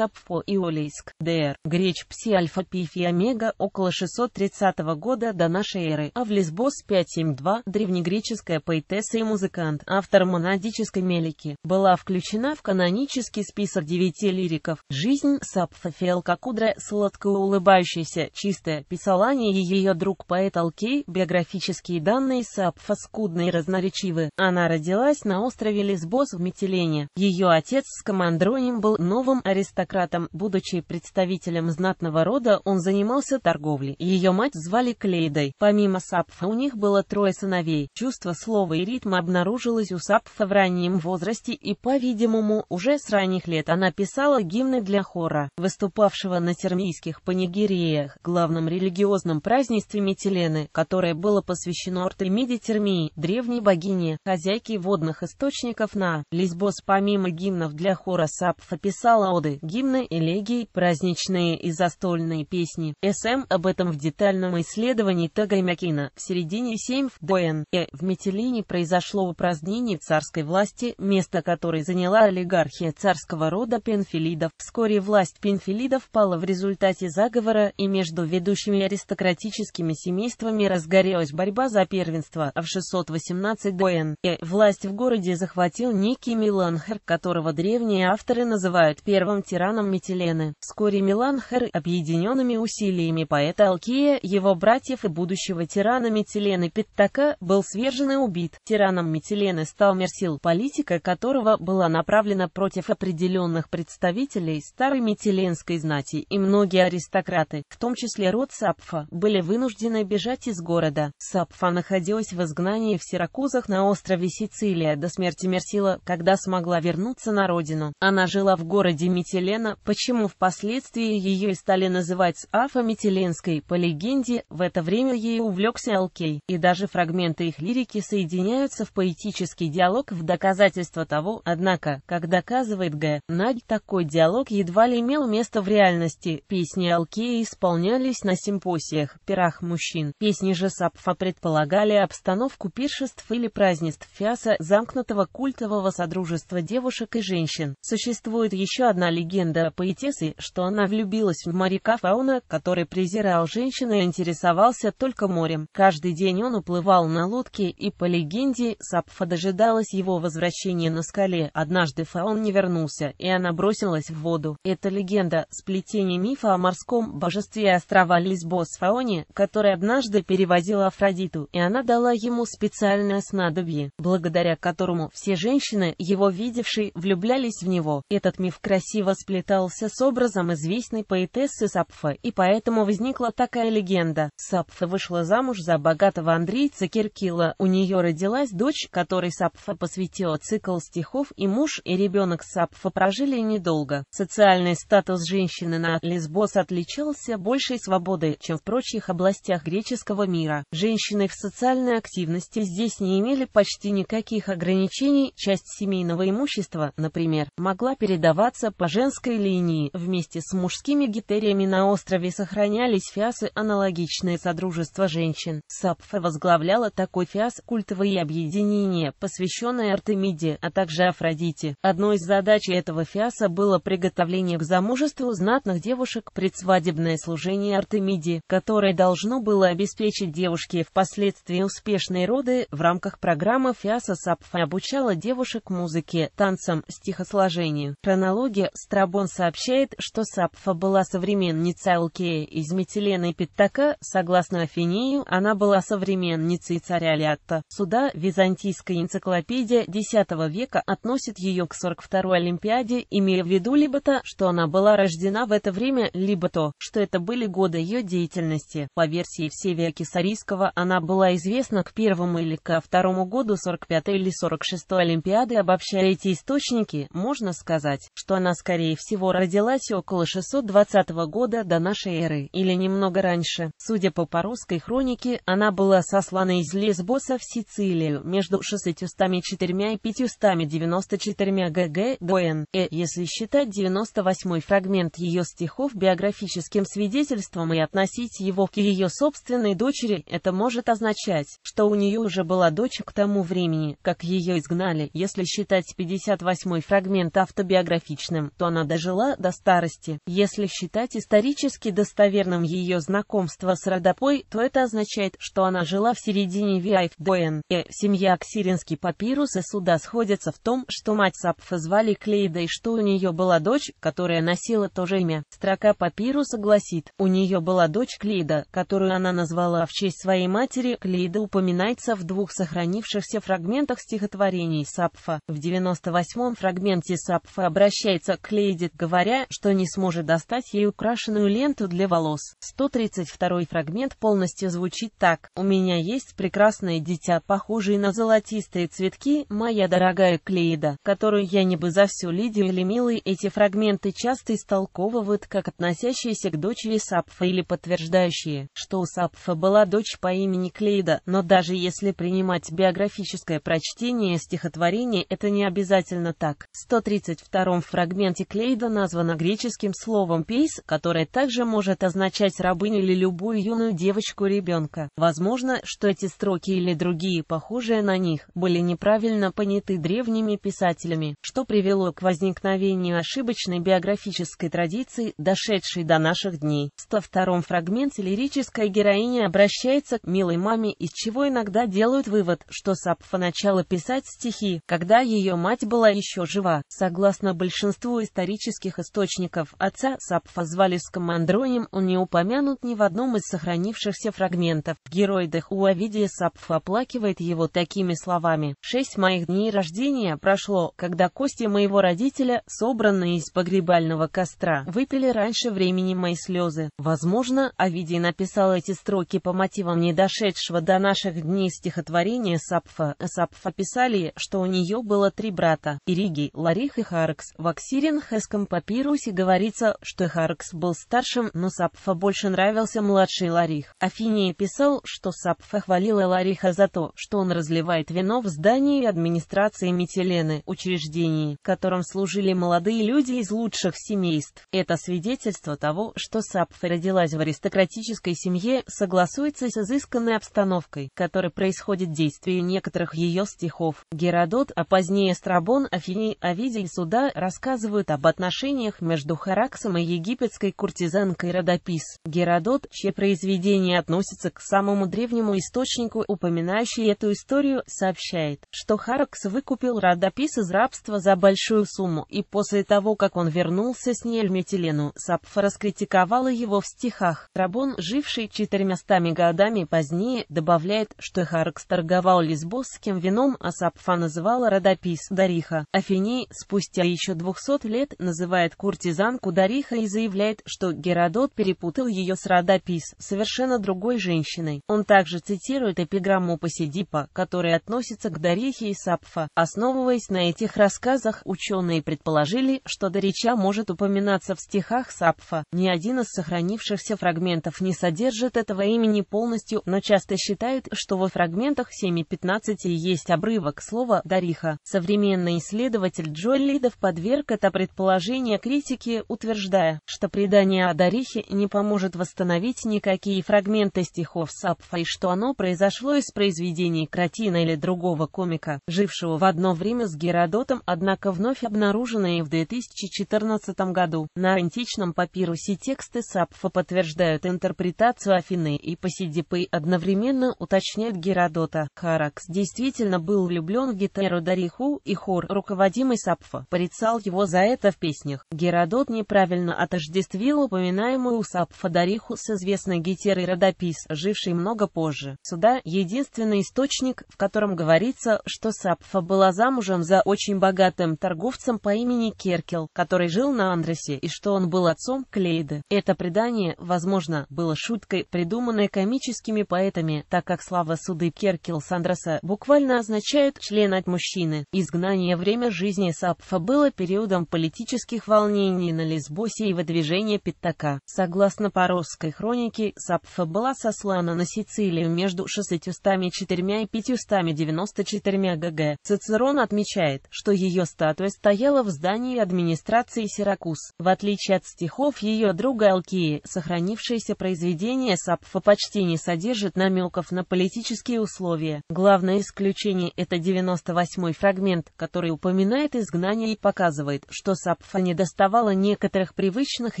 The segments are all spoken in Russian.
Сапфо и Олейск, Др. Греч Пси Альфа Пи Фи Омега около 630 года до нашей эры. А в Авлисбос 572, древнегреческая поэтесса и музыкант, автор монадической мелики, была включена в канонический список девяти лириков. Жизнь Сапфо Фиалка Кудра, сладко улыбающаяся, чистая, писала не ее друг поэт Алкей, биографические данные Сапфо скудны и разноречивы. Она родилась на острове Лесбос в Метелине. Ее отец с командроним был новым аристократом аристократом, будучи представителем знатного рода, он занимался торговлей. Ее мать звали Клейдой. Помимо Сапфа у них было трое сыновей. Чувство слова и ритма обнаружилось у Сапфа в раннем возрасте и, по-видимому, уже с ранних лет она писала гимны для хора, выступавшего на термийских панигиреях, главном религиозном празднестве Метилены, которое было посвящено Ортемиде Термии, древней богине, хозяйке водных источников на Лизбос Помимо гимнов для хора Сапфа писала оды, гимны, элегии, праздничные и застольные песни. СМ об этом в детальном исследовании Тагаймякина. В середине 7 в Дуэн и в Метелине произошло упразднение царской власти, место которой заняла олигархия царского рода пенфилидов. Вскоре власть пенфилидов пала в результате заговора, и между ведущими аристократическими семействами разгорелась борьба за первенство, а в 618 Дуэн и власть в городе захватил некий Миланхер, которого древние авторы называют первым тираном ветераном Митилены. Вскоре Милан Хер, объединенными усилиями поэта Алкия, его братьев и будущего тирана Митилены Питтака, был свержен и убит. Тираном Митилены стал Мерсил, политика которого была направлена против определенных представителей старой митиленской знати, и многие аристократы, в том числе род Сапфа, были вынуждены бежать из города. Сапфа находилась в изгнании в Сиракузах на острове Сицилия до смерти Мерсила, когда смогла вернуться на родину. Она жила в городе Митилена, полиэтилена, почему впоследствии ее и стали называть афометиленской. По легенде, в это время ей увлекся Алкей, и даже фрагменты их лирики соединяются в поэтический диалог в доказательство того, однако, как доказывает Г. Надь, такой диалог едва ли имел место в реальности. Песни Алкея исполнялись на симпосиях, пирах мужчин. Песни же Сапфа предполагали обстановку пиршеств или празднеств Фиаса, замкнутого культового содружества девушек и женщин. Существует еще одна легенда легенда о поэтессе, что она влюбилась в моряка Фауна, который презирал женщин и интересовался только морем. Каждый день он уплывал на лодке, и, по легенде, Сапфа дожидалась его возвращения на скале. Однажды Фаун не вернулся, и она бросилась в воду. Эта легенда – сплетение мифа о морском божестве острова Лесбос Фаоне, который однажды перевозил Афродиту, и она дала ему специальное снадобье, благодаря которому все женщины, его видевшие, влюблялись в него. Этот миф красиво сплетен сплетался с образом известной поэтессы Сапфа, и поэтому возникла такая легенда. Сапфа вышла замуж за богатого андрейца Киркила, у нее родилась дочь, которой Сапфа посвятила цикл стихов, и муж и ребенок Сапфа прожили недолго. Социальный статус женщины на Лесбос отличался большей свободой, чем в прочих областях греческого мира. Женщины в социальной активности здесь не имели почти никаких ограничений, часть семейного имущества, например, могла передаваться по женскому женской линии. Вместе с мужскими гетериями на острове сохранялись фиасы, аналогичные содружества женщин. Сапфа возглавляла такой фиас культовые объединения, посвященные Артемиде, а также Афродите. Одной из задач этого фиаса было приготовление к замужеству знатных девушек, предсвадебное служение Артемиде, которое должно было обеспечить девушке впоследствии успешные роды. В рамках программы фиаса Сапфа обучала девушек музыке, танцам, стихосложению. Хронология Страбон Карбон сообщает, что Сапфа была современницей Алкея из Метилена и Питтака, согласно Афинею, она была современницей царя Лятта. Суда византийская энциклопедия X века относит ее к 42-й Олимпиаде, имея в виду либо то, что она была рождена в это время, либо то, что это были годы ее деятельности. По версии Всевия Кесарийского, она была известна к первому или ко второму году 45-й или 46-й Олимпиады. Обобщая эти источники, можно сказать, что она скорее всего родилась около 620 года до нашей эры, или немного раньше. Судя по парусской хронике, она была сослана из Лесбоса в Сицилию между 604 и 594 г.г. до Н. Э, если считать 98 фрагмент ее стихов биографическим свидетельством и относить его к ее собственной дочери, это может означать, что у нее уже была дочь к тому времени, как ее изгнали. Если считать 58 фрагмент автобиографичным, то она дожила до старости. Если считать исторически достоверным ее знакомство с Родопой, то это означает, что она жила в середине Виайф Дуэн. И семья Аксиринский папирус и суда сходятся в том, что мать Сапфа звали Клейда и что у нее была дочь, которая носила то же имя. Строка папируса гласит, у нее была дочь Клейда, которую она назвала в честь своей матери. Клейда упоминается в двух сохранившихся фрагментах стихотворений Сапфа. В 98-м фрагменте Сапфа обращается к Клейда выйдет, говоря, что не сможет достать ей украшенную ленту для волос. 132 фрагмент полностью звучит так. «У меня есть прекрасное дитя, похожее на золотистые цветки, моя дорогая Клеида, которую я не бы за всю Лидию или милый. эти фрагменты часто истолковывают как относящиеся к дочери Сапфа или подтверждающие, что у Сапфа была дочь по имени Клейда, но даже если принимать биографическое прочтение стихотворения, это не обязательно так. В 132 фрагменте Клейда Хлейда названа греческим словом «пейс», которое также может означать рабыню или любую юную девочку-ребенка. Возможно, что эти строки или другие, похожие на них, были неправильно поняты древними писателями, что привело к возникновению ошибочной биографической традиции, дошедшей до наших дней. В 102-м фрагменте лирическая героиня обращается к милой маме, из чего иногда делают вывод, что Сапфа начала писать стихи, когда ее мать была еще жива. Согласно большинству историков, исторических источников отца Сапфа звали Скамандронем, он не упомянут ни в одном из сохранившихся фрагментов. Герой Деху Овидия Сапфа оплакивает его такими словами. «Шесть моих дней рождения прошло, когда кости моего родителя, собранные из погребального костра, выпили раньше времени мои слезы». Возможно, Овидий написал эти строки по мотивам недошедшего до наших дней стихотворения Сапфа. Сапфа писали, что у нее было три брата – Ириги, Ларих и Харкс. Ваксирин Сапфовском папирусе говорится, что Харкс был старшим, но Сапфа больше нравился младший Ларих. Афиния писал, что Сапфа хвалила Лариха за то, что он разливает вино в здании администрации Метелены, учреждении, которым служили молодые люди из лучших семейств. Это свидетельство того, что Сапфа родилась в аристократической семье, согласуется с изысканной обстановкой, которой происходит действие некоторых ее стихов. Геродот, а позднее Страбон Афинии Овидий Суда рассказывают об отношениях между Хараксом и египетской куртизанкой Родопис. Геродот, чье произведение относится к самому древнему источнику, упоминающий эту историю, сообщает, что Харакс выкупил Родопис из рабства за большую сумму, и после того, как он вернулся с ней Эльметилену, Сапфа раскритиковала его в стихах. Рабон, живший четырьмястами годами позднее, добавляет, что Харакс торговал лесбосским вином, а Сапфа называла Родопис Дариха. Афиней спустя еще 200 лет называет куртизанку Дариха и заявляет, что Геродот перепутал ее с Радапис, совершенно другой женщиной. Он также цитирует эпиграмму Посидипа, которая относится к Дарихе и Сапфа. Основываясь на этих рассказах, ученые предположили, что Дарича может упоминаться в стихах Сапфа. Ни один из сохранившихся фрагментов не содержит этого имени полностью, но часто считают, что во фрагментах 7.15 есть обрывок слова «Дариха». Современный исследователь Джой Лидов подверг это предположение положение критики, утверждая, что предание о Дарихе не поможет восстановить никакие фрагменты стихов Сапфа и что оно произошло из произведений Кратина или другого комика, жившего в одно время с Геродотом, однако вновь обнаруженные в 2014 году. На античном папирусе тексты Сапфа подтверждают интерпретацию Афины и Посидипы одновременно уточняют Геродота. Харакс действительно был влюблен в Гетеру Дариху, и хор, руководимый Сапфа, порицал его за это в песнях. Геродот неправильно отождествил упоминаемую усап Фадориху с известной гетерой Родопис, жившей много позже. Сюда единственный источник, в котором говорится, что Сапфа была замужем за очень богатым торговцем по имени Керкел, который жил на Андросе, и что он был отцом Клейды. Это предание, возможно, было шуткой, придуманной комическими поэтами, так как слава суды Керкел Сандроса буквально означает «член от мужчины». Изгнание время жизни Сапфа было периодом политики политических волнений на Лесбосе и выдвижения Пятака. Согласно паросской хронике, Сапфа была сослана на Сицилию между 604 и 594 г.г. Цицерон отмечает, что ее статуя стояла в здании администрации Сиракуз. В отличие от стихов ее друга Алкии, сохранившееся произведение Сапфа почти не содержит намеков на политические условия. Главное исключение — это 98-й фрагмент, который упоминает изгнание и показывает, что Сапфа Сапфа не доставала некоторых привычных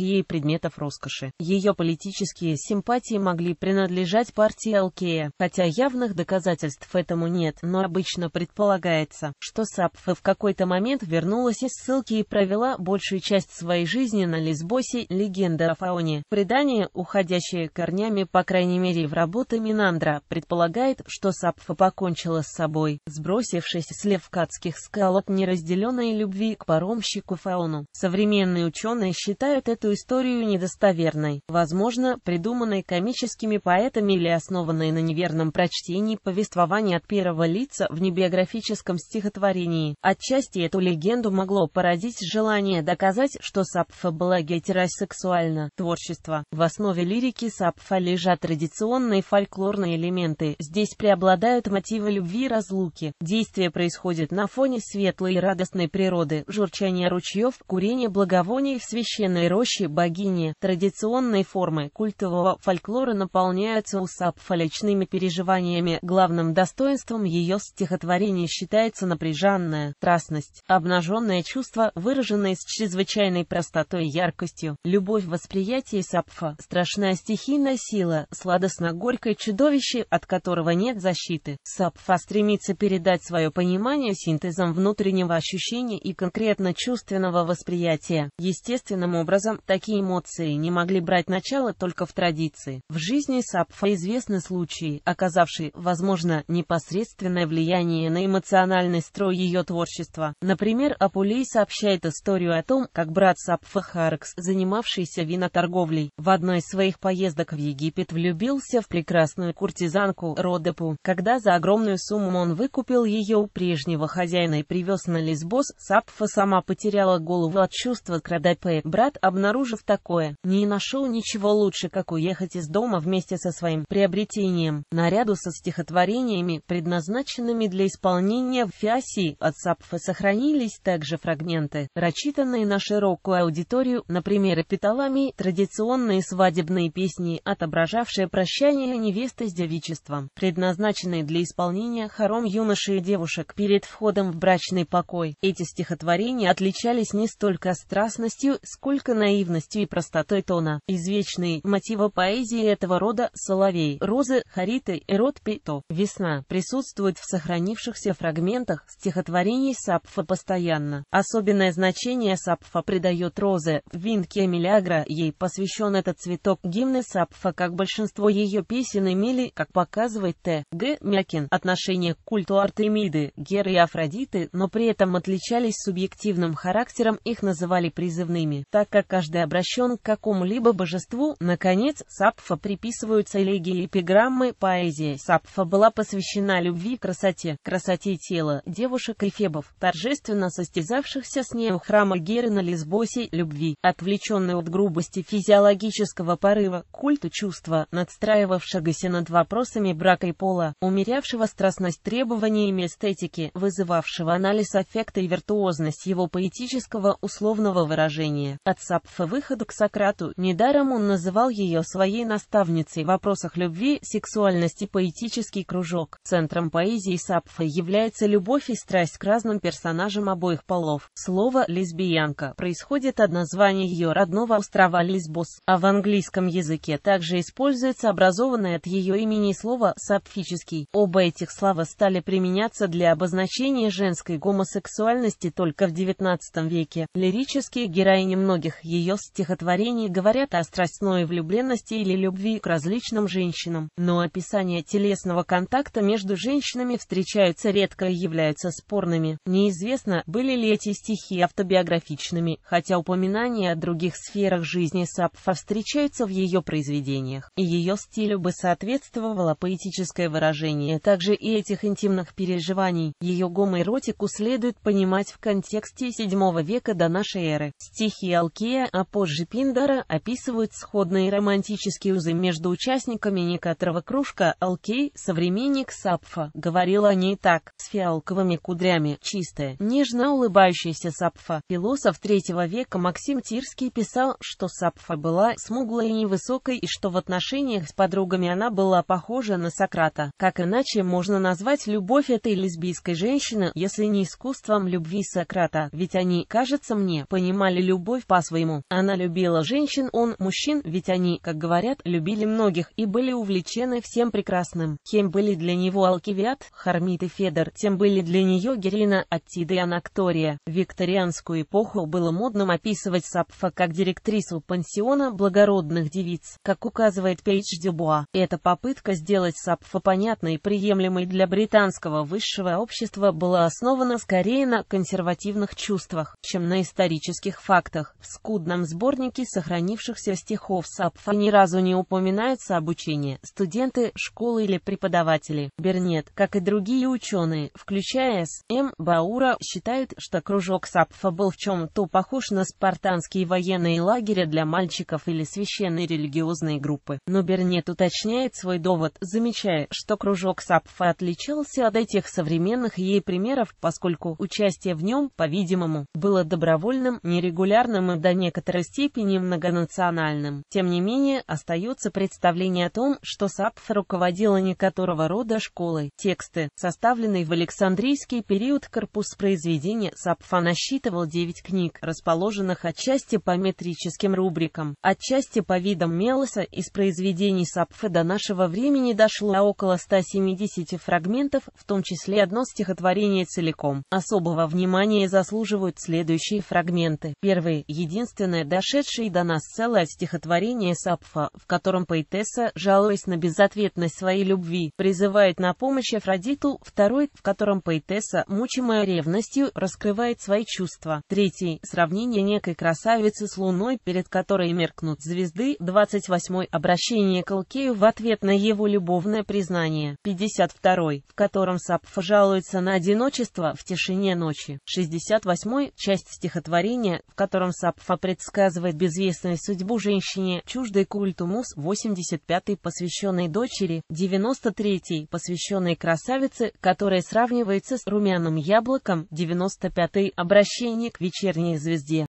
ей предметов роскоши. Ее политические симпатии могли принадлежать партии Алкея, хотя явных доказательств этому нет, но обычно предполагается, что Сапфа в какой-то момент вернулась из ссылки и провела большую часть своей жизни на Лесбосе, легенда о Фаоне. Предание, уходящее корнями, по крайней мере в работы Минандра, предполагает, что Сапфа покончила с собой, сбросившись с левкатских скал от неразделенной любви к паромщику Фаоне. Брауну. Современные ученые считают эту историю недостоверной, возможно, придуманной комическими поэтами или основанной на неверном прочтении повествования от первого лица в небиографическом стихотворении. Отчасти эту легенду могло поразить желание доказать, что Сапфа была гетеросексуальна. Творчество. В основе лирики Сапфа лежат традиционные фольклорные элементы. Здесь преобладают мотивы любви и разлуки. Действие происходит на фоне светлой и радостной природы, журчания ручьев часов курение благовоний в священной роще богини традиционной формы культового фольклора наполняются усап фоличными переживаниями. Главным достоинством ее стихотворений считается напряженная страстность, обнаженное чувство, выраженное с чрезвычайной простотой и яркостью, любовь восприятие Сапфа, страшная стихийная сила, сладостно-горькое чудовище, от которого нет защиты. Сапфа стремится передать свое понимание синтезом внутреннего ощущения и конкретно чувственного массового восприятия. Естественным образом, такие эмоции не могли брать начало только в традиции. В жизни Сапфа известны случаи, оказавшие, возможно, непосредственное влияние на эмоциональный строй ее творчества. Например, Апулей сообщает историю о том, как брат Сапфа Харкс, занимавшийся виноторговлей, в одной из своих поездок в Египет влюбился в прекрасную куртизанку Родепу. Когда за огромную сумму он выкупил ее у прежнего хозяина и привез на Лесбос, Сапфа сама потеряла голову голову от чувства крадапе. Брат, обнаружив такое, не нашел ничего лучше, как уехать из дома вместе со своим приобретением. Наряду со стихотворениями, предназначенными для исполнения в Фиасии, от Сапфа сохранились также фрагменты, рассчитанные на широкую аудиторию, например, эпиталами, традиционные свадебные песни, отображавшие прощание невесты с девичеством, предназначенные для исполнения хором юношей и девушек перед входом в брачный покой. Эти стихотворения отличались не столько страстностью, сколько наивностью и простотой тона. Извечные мотивы поэзии этого рода – соловей, розы, хариты, эрот, пито. Весна присутствует в сохранившихся фрагментах стихотворений Сапфа постоянно. Особенное значение Сапфа придает розы. В винке Милягра ей посвящен этот цветок. Гимны Сапфа, как большинство ее песен, имели, как показывает Т. Г. Мякин, отношение к культу Артемиды, Геры и Афродиты, но при этом отличались субъективным характером Недаром их называли призывными, так как каждый обращен к какому-либо божеству. Наконец, Сапфа приписываются элегии и эпиграммы, поэзии. Сапфа была посвящена любви красоте, красоте тела девушек-рефебов, торжественно состязавшихся с ней у храма Геры на Лесбосе, любви, отвлеченной от грубости физиологического порыва, культу чувства, надстраивавшегося над вопросами брака и пола, умерявшего страстность требованиями эстетики, вызывавшего анализ аффекта и виртуозность его поэтического греческого условного выражения «от Сапфы выходу к Сократу». Недаром он называл ее своей наставницей в вопросах любви, сексуальности поэтический кружок. Центром поэзии Сапфы является любовь и страсть к разным персонажам обоих полов. Слово «лесбиянка» происходит от названия ее родного острова Лесбос, а в английском языке также используется образованное от ее имени слово «сапфический». Оба этих слова стали применяться для обозначения женской гомосексуальности только в XIX веке веке. Лирические героини многих ее стихотворений говорят о страстной влюбленности или любви к различным женщинам, но описания телесного контакта между женщинами встречаются редко и являются спорными. Неизвестно, были ли эти стихи автобиографичными, хотя упоминания о других сферах жизни Сапфа встречаются в ее произведениях, и ее стилю бы соответствовало поэтическое выражение а также и этих интимных переживаний. Ее гомоэротику следует понимать в контексте VII века до нашей эры. Стихи Алкея, а позже Пиндара, описывают сходные романтические узы между участниками некоторого кружка. Алкей, современник Сапфа, говорил о ней так, с фиалковыми кудрями, чистая, нежно улыбающаяся Сапфа. Философ третьего века Максим Тирский писал, что Сапфа была смуглой и невысокой, и что в отношениях с подругами она была похожа на Сократа. Как иначе можно назвать любовь этой лесбийской женщины, если не искусством любви Сократа, ведь они, как кажется мне, понимали любовь по-своему. Она любила женщин, он мужчин, ведь они, как говорят, любили многих и были увлечены всем прекрасным. Кем были для него Алкивиад, Хармит и Федор, тем были для нее Герина, Аттида и Анактория. Викторианскую эпоху было модным описывать Сапфа как директрису пансиона благородных девиц, как указывает Пейдж Дюбуа. Эта попытка сделать Сапфа понятной и приемлемой для британского высшего общества была основана скорее на консервативных чувствах чем на исторических фактах. В скудном сборнике сохранившихся стихов Сапфа ни разу не упоминается обучение, студенты, школы или преподаватели. Бернет, как и другие ученые, включая С. М. Баура, считают, что кружок Сапфа был в чем-то похож на спартанские военные лагеря для мальчиков или священные религиозные группы. Но Бернет уточняет свой довод, замечая, что кружок Сапфа отличался от этих современных ей примеров, поскольку участие в нем, по-видимому, было было добровольным, нерегулярным и до некоторой степени многонациональным. Тем не менее, остается представление о том, что Сапф руководила некоторого рода школой. Тексты, составленные в Александрийский период корпус произведения Сапфа насчитывал 9 книг, расположенных отчасти по метрическим рубрикам, отчасти по видам мелоса из произведений Сапфа до нашего времени дошло около 170 фрагментов, в том числе одно стихотворение целиком. Особого внимания заслуживают следующие следующие фрагменты. Первый, единственное дошедшее до нас целое стихотворение Сапфа, в котором поэтесса, жалуясь на безответность своей любви, призывает на помощь Афродиту. Второй, в котором поэтесса, мучимая ревностью, раскрывает свои чувства. Третий, сравнение некой красавицы с луной, перед которой меркнут звезды. 28. Обращение к Алкею в ответ на его любовное признание. 52. В котором Сапф жалуется на одиночество в тишине ночи. 68. Часть часть стихотворения, в котором Сапфа предсказывает безвестную судьбу женщине, чуждой культу мус, 85-й, посвященной дочери, 93-й, посвященной красавице, которая сравнивается с румяным яблоком, 95-й, обращение к вечерней звезде.